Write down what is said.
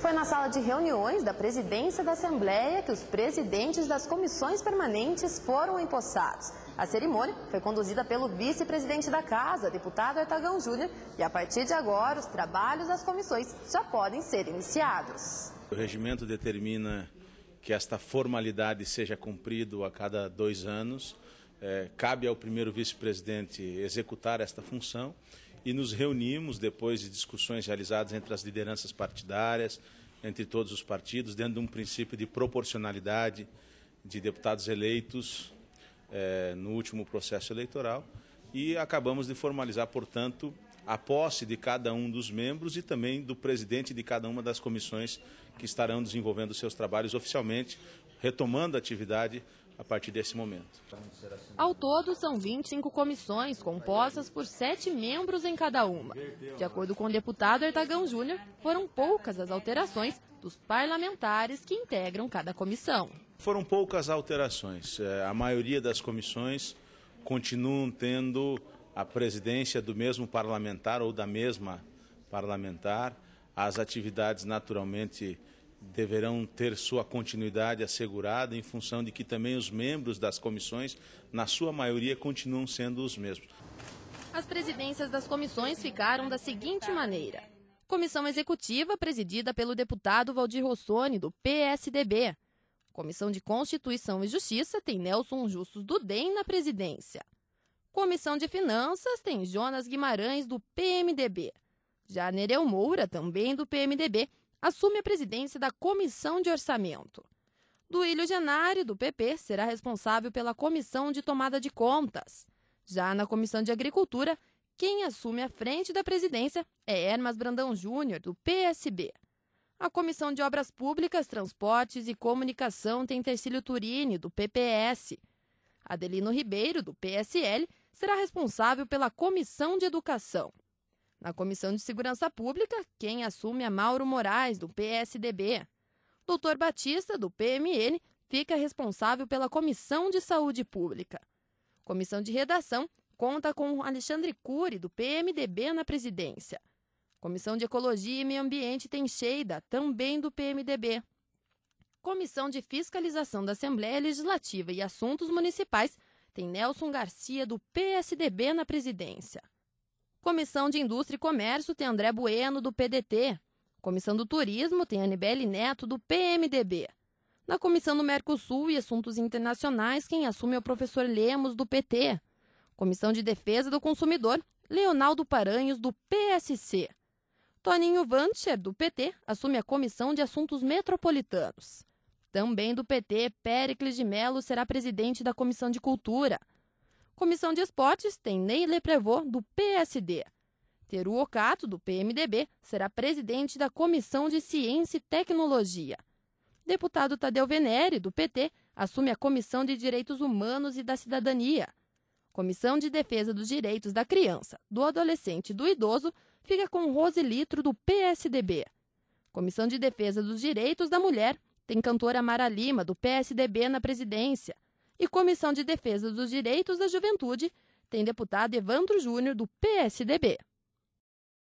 Foi na sala de reuniões da presidência da Assembleia que os presidentes das comissões permanentes foram empossados. A cerimônia foi conduzida pelo vice-presidente da Casa, deputado Artagão Júnior, e a partir de agora os trabalhos das comissões já podem ser iniciados. O regimento determina que esta formalidade seja cumprida a cada dois anos. É, cabe ao primeiro vice-presidente executar esta função e nos reunimos depois de discussões realizadas entre as lideranças partidárias, entre todos os partidos, dentro de um princípio de proporcionalidade de deputados eleitos eh, no último processo eleitoral e acabamos de formalizar, portanto, a posse de cada um dos membros e também do presidente de cada uma das comissões que estarão desenvolvendo seus trabalhos oficialmente, retomando a atividade a partir desse momento. Ao todo, são 25 comissões, compostas por sete membros em cada uma. De acordo com o deputado Ertagão Júnior, foram poucas as alterações dos parlamentares que integram cada comissão. Foram poucas alterações. É, a maioria das comissões continuam tendo a presidência do mesmo parlamentar ou da mesma parlamentar. As atividades naturalmente deverão ter sua continuidade assegurada em função de que também os membros das comissões, na sua maioria, continuam sendo os mesmos. As presidências das comissões ficaram da seguinte maneira: Comissão Executiva, presidida pelo deputado Valdir Rossoni, do PSDB. Comissão de Constituição e Justiça tem Nelson Justus do DEM na presidência. Comissão de Finanças tem Jonas Guimarães, do PMDB. Já Nereu Moura, também do PMDB, assume a presidência da Comissão de Orçamento. Duílio Genário do PP, será responsável pela Comissão de Tomada de Contas. Já na Comissão de Agricultura, quem assume a frente da presidência é Hermas Brandão Júnior, do PSB. A Comissão de Obras Públicas, Transportes e Comunicação tem Tercílio Turini, do PPS. Adelino Ribeiro, do PSL, será responsável pela Comissão de Educação. Na Comissão de Segurança Pública, quem assume é Mauro Moraes, do PSDB. Doutor Batista, do PMN, fica responsável pela Comissão de Saúde Pública. Comissão de Redação conta com Alexandre Cury, do PMDB, na presidência. Comissão de Ecologia e Meio Ambiente tem Sheida, também do PMDB. Comissão de Fiscalização da Assembleia Legislativa e Assuntos Municipais tem Nelson Garcia, do PSDB, na presidência. Comissão de Indústria e Comércio tem André Bueno, do PDT. Comissão do Turismo tem Anibele Neto, do PMDB. Na Comissão do Mercosul e Assuntos Internacionais, quem assume é o professor Lemos, do PT. Comissão de Defesa do Consumidor, Leonardo Paranhos, do PSC. Toninho Vancher, do PT, assume a Comissão de Assuntos Metropolitanos. Também do PT, Péricles de Melo será presidente da Comissão de Cultura. Comissão de Esportes tem Ney Leprevô, do PSD. Teru Ocato, do PMDB, será presidente da Comissão de Ciência e Tecnologia. Deputado Tadeu Venere, do PT, assume a Comissão de Direitos Humanos e da Cidadania. Comissão de Defesa dos Direitos da Criança, do Adolescente e do Idoso fica com Rose do PSDB. Comissão de Defesa dos Direitos da Mulher tem cantora Mara Lima, do PSDB, na presidência e Comissão de Defesa dos Direitos da Juventude, tem deputado Evandro Júnior, do PSDB.